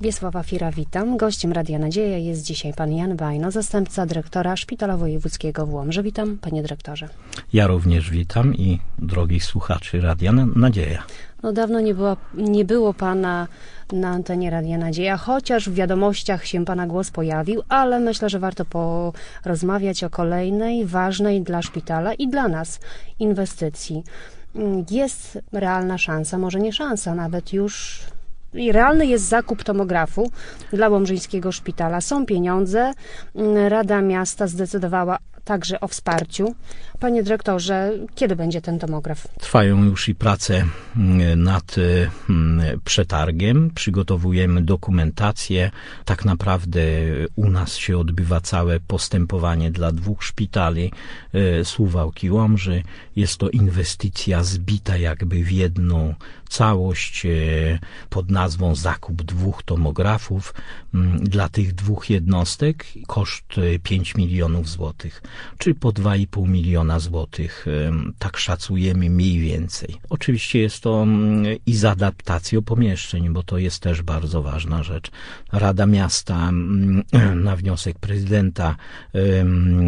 Wiesława Fira, witam. Gościem Radia Nadzieja jest dzisiaj pan Jan Bajno, zastępca dyrektora Szpitala Wojewódzkiego w Łomży. Witam, panie dyrektorze. Ja również witam i drogich słuchaczy Radia Nadzieja. No dawno nie, nie było pana na antenie Radia Nadzieja, chociaż w wiadomościach się pana głos pojawił, ale myślę, że warto porozmawiać o kolejnej ważnej dla szpitala i dla nas inwestycji. Mm, jest realna szansa, może nie szansa, nawet już realny jest zakup tomografu dla Łomżyńskiego Szpitala. Są pieniądze. Mm, Rada Miasta zdecydowała także o wsparciu. Panie dyrektorze, kiedy będzie ten tomograf? Trwają już i prace mm, nad mm, przetargiem, przygotowujemy dokumentację. Tak naprawdę u nas się odbywa całe postępowanie dla dwóch szpitali, y, Słuwałki Łomży. Jest to inwestycja zbita jakby w jedną całość e, pod nazwą zakup dwóch tomografów mm, dla tych dwóch jednostek koszt 5 e, milionów złotych, czy po 2,5 miliona złotych. E, tak szacujemy mniej więcej. Oczywiście jest to mm, i z adaptacją pomieszczeń, bo to jest też bardzo ważna rzecz. Rada Miasta mm, na wniosek prezydenta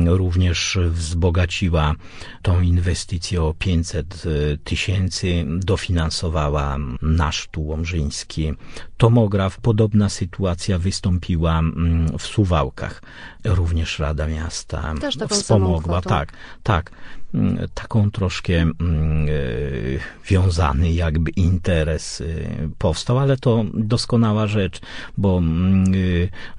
również wzbogaciła tą inwestycję o 500 tysięcy, dofinansowała nasz tu Łomżyński. Tomograf, podobna sytuacja wystąpiła mm, w Suwałkach. Również Rada Miasta Też taką wspomogła. tak, tak. Mm, taką troszkę mm, e, wiązany jakby interes e, powstał, ale to doskonała rzecz, bo e,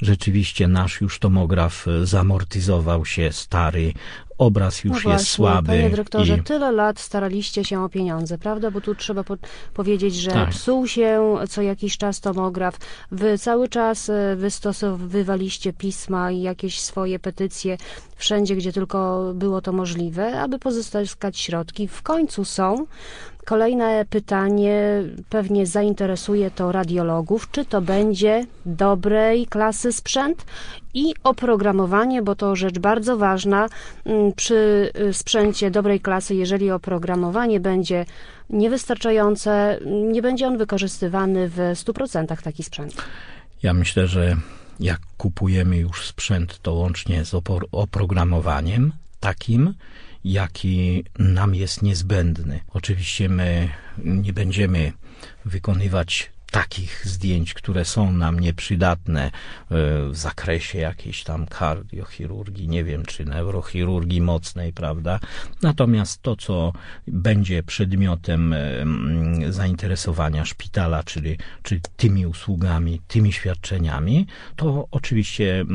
rzeczywiście nasz już tomograf zamortyzował się, stary, obraz już no właśnie, jest słaby. Panie dyrektorze, i... tyle lat staraliście się o pieniądze, prawda? Bo tu trzeba po powiedzieć, że tak. psuł się co jakiś czas tomograf. Wy cały czas e, wystosowywaliście pisma i jakieś swoje petycje wszędzie, gdzie tylko było to możliwe, aby pozyskać środki. W końcu są. Kolejne pytanie pewnie zainteresuje to radiologów, czy to będzie dobrej klasy sprzęt i oprogramowanie, bo to rzecz bardzo ważna mm, przy y, sprzęcie dobrej klasy, jeżeli oprogramowanie będzie niewystarczające, mm, nie będzie on wykorzystywany w 100% taki sprzęt. Ja myślę, że jak kupujemy już sprzęt, to łącznie z opor- oprogramowaniem takim, jaki nam jest niezbędny. Oczywiście my nie będziemy wykonywać takich zdjęć, które są nam nieprzydatne e, w zakresie jakiejś tam kardiochirurgii, nie wiem, czy neurochirurgii mocnej, prawda? Natomiast to, co będzie przedmiotem e, zainteresowania szpitala, czyli, czyli tymi usługami, tymi świadczeniami, to oczywiście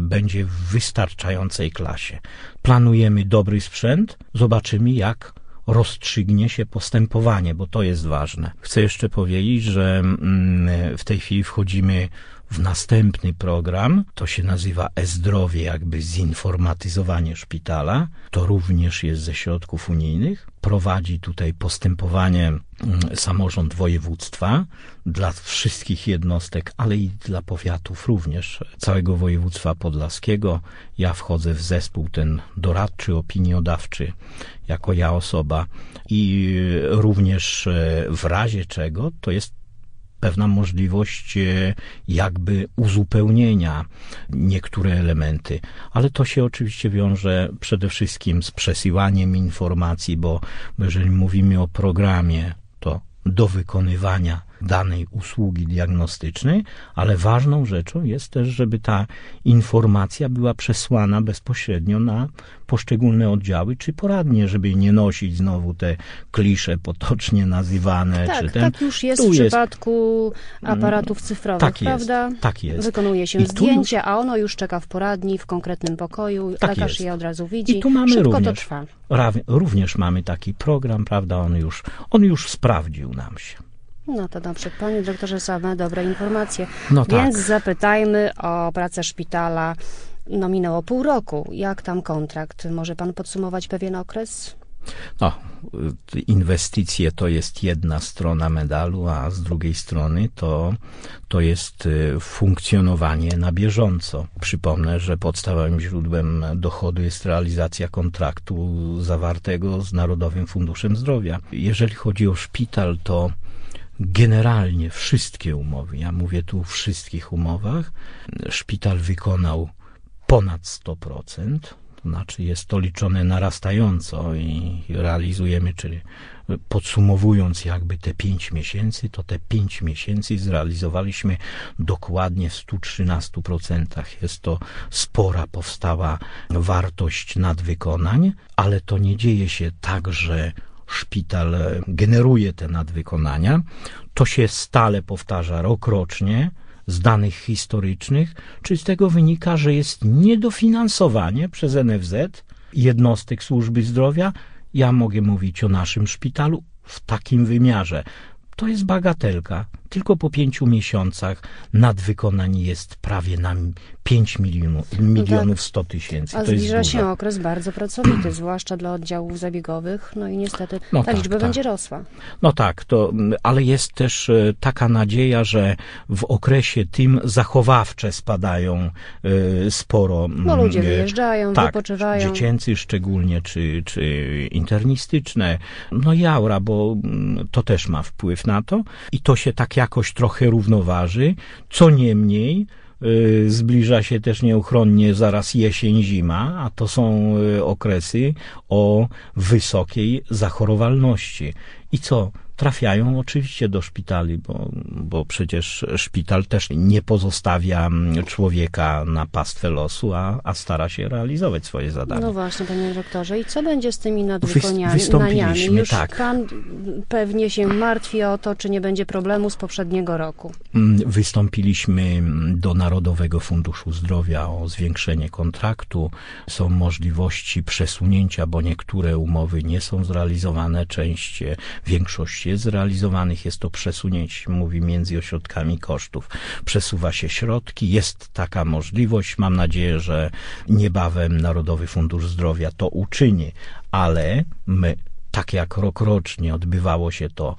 będzie w wystarczającej klasie. Planujemy dobry sprzęt, zobaczymy jak rozstrzygnie się postępowanie, bo to jest ważne. Chcę jeszcze powiedzieć, że mm, w tej chwili wchodzimy w następny program, to się nazywa e-zdrowie, jakby zinformatyzowanie szpitala, to również jest ze środków unijnych. Prowadzi tutaj postępowanie mm, samorząd województwa dla wszystkich jednostek, ale i dla powiatów również, całego województwa podlaskiego. Ja wchodzę w zespół ten doradczy, opiniodawczy, jako ja osoba i również e, w razie czego to jest pewna możliwość e, jakby uzupełnienia niektóre elementy. Ale to się oczywiście wiąże przede wszystkim z przesyłaniem informacji, bo jeżeli mówimy o programie, to do wykonywania danej usługi diagnostycznej, ale ważną rzeczą jest też, żeby ta informacja była przesłana bezpośrednio na poszczególne oddziały czy poradnie, żeby nie nosić znowu te klisze potocznie nazywane. Tak, czy tak ten. tak już jest w przypadku mm, aparatów cyfrowych, tak prawda? Jest, tak jest. Wykonuje się I zdjęcie, już, a ono już czeka w poradni, w konkretnym pokoju, tak lekarz jest. je od razu widzi. I tu mamy Szybko również, to trwa. Ra, również mamy taki program, prawda? On już, on już sprawdził nam się. No to dobrze. Panie doktorze, same dobre informacje. No tak. Więc zapytajmy o pracę szpitala. No minęło pół roku. Jak tam kontrakt? Może pan podsumować pewien okres? No, inwestycje to jest jedna strona medalu, a z drugiej strony to, to jest y, funkcjonowanie na bieżąco. Przypomnę, że podstawowym źródłem dochodu jest realizacja kontraktu zawartego z Narodowym Funduszem Zdrowia. Jeżeli chodzi o szpital, to generalnie wszystkie umowy, ja mówię tu o wszystkich umowach, szpital wykonał ponad 100%, to znaczy jest to liczone narastająco i realizujemy, czyli podsumowując jakby te 5 miesięcy, to te 5 miesięcy zrealizowaliśmy dokładnie w 113%. Jest to spora powstała wartość nadwykonań, ale to nie dzieje się tak, że szpital generuje te nadwykonania. To się stale powtarza rokrocznie z danych historycznych, czy z tego wynika, że jest niedofinansowanie przez NFZ jednostek służby zdrowia. Ja mogę mówić o naszym szpitalu w takim wymiarze. To jest bagatelka tylko po pięciu miesiącach nadwykonań jest prawie na 5 milionów milionów tak. 100 tysięcy. A to zbliża się okres bardzo pracowity, zwłaszcza dla oddziałów zabiegowych, no i niestety no ta tak, liczba tak. będzie rosła. No tak, to, mm, ale jest też e, taka nadzieja, że w okresie tym zachowawcze spadają y, sporo. Mm, no ludzie e, wyjeżdżają, tak, wypoczywają. dziecięcy szczególnie, czy, czy internistyczne, no i aura, bo mm, to też ma wpływ na to i to się tak jakoś trochę równoważy. Co niemniej, y, zbliża się też nieuchronnie zaraz jesień, zima, a to są y, okresy o wysokiej zachorowalności. I co? trafiają oczywiście do szpitali, bo, bo przecież szpital też nie pozostawia mm, człowieka na pastwę losu, a, a stara się realizować swoje zadania. No właśnie, panie doktorze. I co będzie z tymi nadwykonaniami? Już tak. pan pewnie się martwi o to, czy nie będzie problemu z poprzedniego roku. Mm, wystąpiliśmy mm, do Narodowego Funduszu Zdrowia o zwiększenie kontraktu. Są możliwości przesunięcia, bo niektóre umowy nie są zrealizowane, część, e, większość e, zrealizowanych jest to przesunięć, mówi między ośrodkami kosztów. Przesuwa się środki, jest taka możliwość. Mam nadzieję, że niebawem Narodowy Fundusz Zdrowia to uczyni, ale my tak jak rokrocznie odbywało się to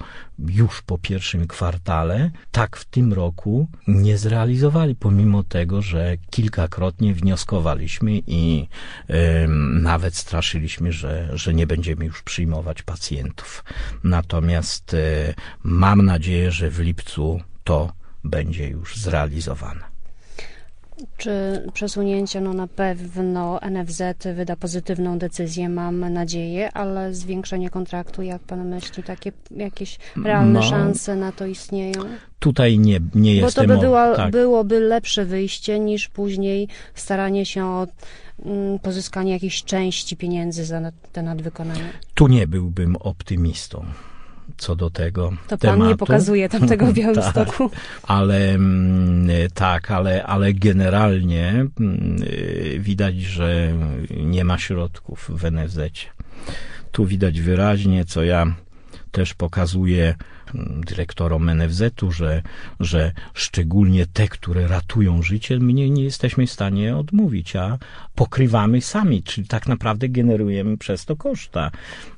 już po pierwszym kwartale, tak w tym roku nie zrealizowali, pomimo tego, że kilkakrotnie wnioskowaliśmy i yy, nawet straszyliśmy, że, że nie będziemy już przyjmować pacjentów. Natomiast yy, mam nadzieję, że w lipcu to będzie już zrealizowane. Czy przesunięcie? No na pewno NFZ wyda pozytywną decyzję, mam nadzieję, ale zwiększenie kontraktu, jak pan myśli, takie jakieś realne no, szanse na to istnieją? Tutaj nie, nie jest. Bo to by była, tak. byłoby lepsze wyjście niż później staranie się o mm, pozyskanie jakiejś części pieniędzy za te nadwykonania. Tu nie byłbym optymistą co do tego To tematu. pan nie pokazuje tamtego w tak, Białymstoku. tak, ale mm, tak, ale, ale generalnie mm, widać, że nie ma środków w NFZ. Tu widać wyraźnie, co ja też pokazuje mm, dyrektorom NFZ-u, że, że szczególnie te, które ratują życie, my nie, nie jesteśmy w stanie odmówić, a pokrywamy sami, czyli tak naprawdę generujemy przez to koszta.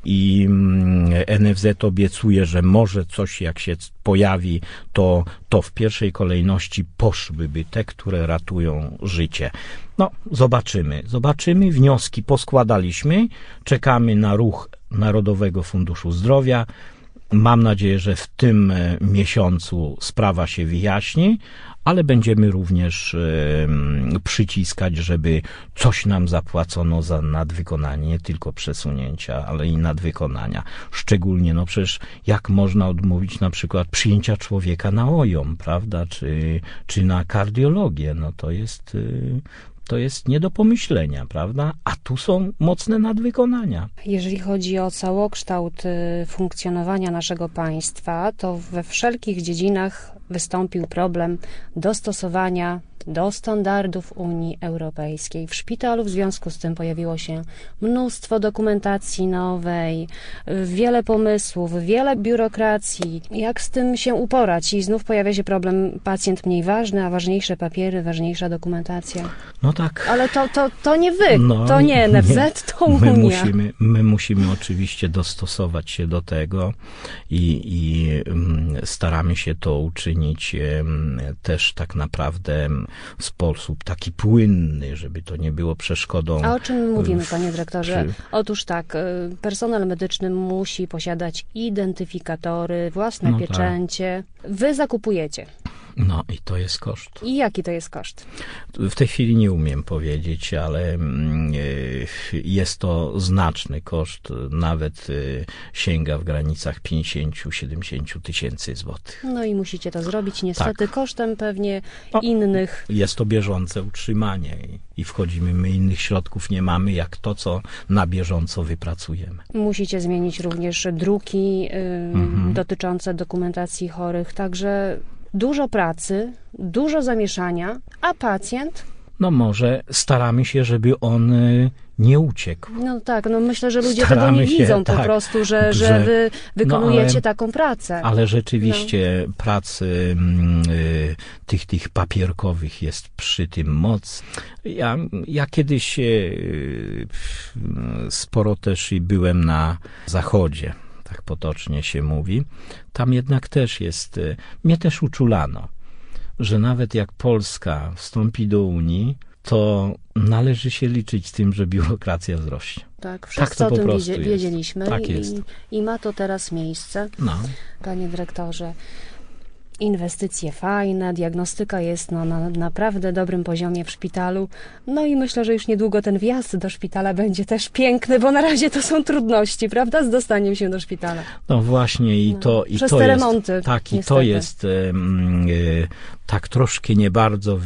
I mm, NFZ obiecuje, że może coś jak się pojawi, to, to w pierwszej kolejności poszłyby te, które ratują życie. No, zobaczymy. Zobaczymy. Wnioski poskładaliśmy. Czekamy na ruch Narodowego Funduszu Zdrowia. Mam nadzieję, że w tym e, miesiącu sprawa się wyjaśni, ale będziemy również e, przyciskać, żeby coś nam zapłacono za nadwykonanie, nie tylko przesunięcia, ale i nadwykonania. Szczególnie, no przecież jak można odmówić na przykład przyjęcia człowieka na OJOM, prawda, czy, czy na kardiologię, no to jest e, to jest nie do pomyślenia, prawda? A tu są mocne nadwykonania. Jeżeli chodzi o całokształt y, funkcjonowania naszego państwa, to we wszelkich dziedzinach wystąpił problem dostosowania do standardów Unii Europejskiej. W szpitalu w związku z tym pojawiło się mnóstwo dokumentacji nowej, wiele pomysłów, wiele biurokracji. Jak z tym się uporać? I znów pojawia się problem pacjent mniej ważny, a ważniejsze papiery, ważniejsza dokumentacja. No tak. Ale to, to, to nie wy, no, to nie NFZ, nie. to Unia. My musimy, my musimy oczywiście dostosować się do tego i, i mm, staramy się to uczynić też tak naprawdę w sposób taki płynny, żeby to nie było przeszkodą. A o czym mówimy, panie dyrektorze? Przy... Otóż tak, y, personel medyczny musi posiadać identyfikatory, własne no tak. pieczęcie. Tak. Wy zakupujecie no i to jest koszt. I jaki to jest koszt? W tej chwili nie umiem powiedzieć, ale mm, e, jest to znaczny koszt, nawet e, sięga w granicach 50-70 tysięcy złotych. No i musicie to zrobić niestety tak. kosztem pewnie no, innych. Jest to bieżące utrzymanie i wchodzimy, my innych środków nie mamy, jak to, co na bieżąco wypracujemy. Musicie zmienić również druki y, mhm. dotyczące dokumentacji chorych, także dużo pracy, dużo zamieszania, a pacjent no może staramy się, żeby on y, nie uciekł. No tak, no myślę, że ludzie staramy tego nie się, widzą tak, po prostu, że, że, że wy wykonujecie no ale, taką pracę. Ale rzeczywiście no. pracy mm, y, tych, tych papierkowych jest przy tym moc. Ja, ja kiedyś y, y sporo też i byłem na zachodzie tak potocznie się mówi, tam jednak też jest, y, mnie też uczulano, że nawet jak Polska wstąpi do Unii, to należy się liczyć z tym, że biurokracja wzrośnie. Tak, wszystko tak o tym wiedzie, wiedzieliśmy tak i, i, ma to teraz miejsce. No. Panie dyrektorze, inwestycje fajne, diagnostyka jest no, na naprawdę dobrym poziomie w szpitalu. No i myślę, że już niedługo ten wjazd do szpitala będzie też piękny, bo na razie to są trudności, prawda, z dostaniem się do szpitala. No właśnie i no. to i Przez to te jest, remonty, tak i to jest e, tak troszkę nie bardzo w,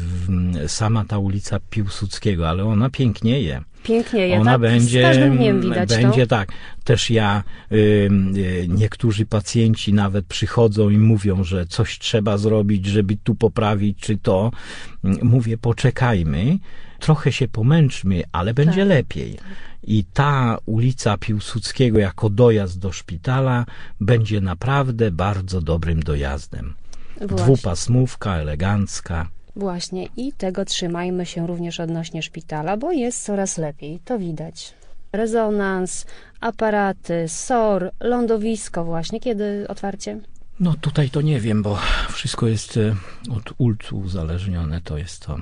sama ta ulica Piłsudskiego, ale ona pięknieje. Pięknieje, Ona tak? będzie, z każdym dniem widać będzie to. tak. Też ja, y, niektórzy pacjenci nawet przychodzą i mówią, że coś trzeba zrobić, żeby tu poprawić, czy to. Mówię, poczekajmy, trochę się pomęczmy, ale będzie tak. lepiej. I ta ulica Piłsudskiego jako dojazd do szpitala będzie naprawdę bardzo dobrym dojazdem. Właśnie. Dwupasmówka, elegancka. Właśnie i tego trzymajmy się również odnośnie szpitala, bo jest coraz lepiej, to widać. Rezonans, aparaty, SOR, lądowisko właśnie, kiedy otwarcie? No tutaj to nie wiem, bo wszystko jest e, od ulcu uzależnione, to jest to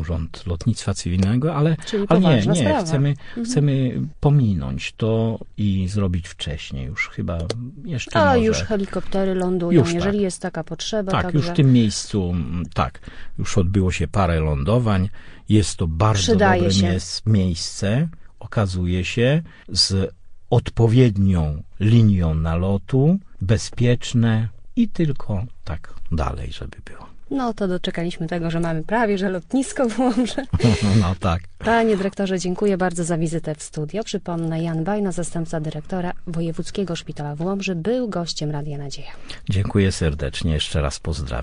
Urząd Lotnictwa Cywilnego, ale, ale nie, nie, sprawa. chcemy, mhm. chcemy pominąć to i zrobić wcześniej już chyba jeszcze A może. już helikoptery lądują, już jeżeli tak. jest taka potrzeba. Tak, także... już w tym miejscu, tak, już odbyło się parę lądowań, jest to bardzo Przydaje dobre się. miejsce, okazuje się, z odpowiednią linią nalotu, bezpieczne i tylko tak dalej, żeby było. No to doczekaliśmy tego, że mamy prawie, że lotnisko w Łomży. No tak. Panie dyrektorze, dziękuję bardzo za wizytę w studio. Przypomnę, Jan Bajna, zastępca dyrektora Wojewódzkiego Szpitala w Łomży, był gościem Radia Nadzieja. Dziękuję serdecznie, jeszcze raz pozdrawiam.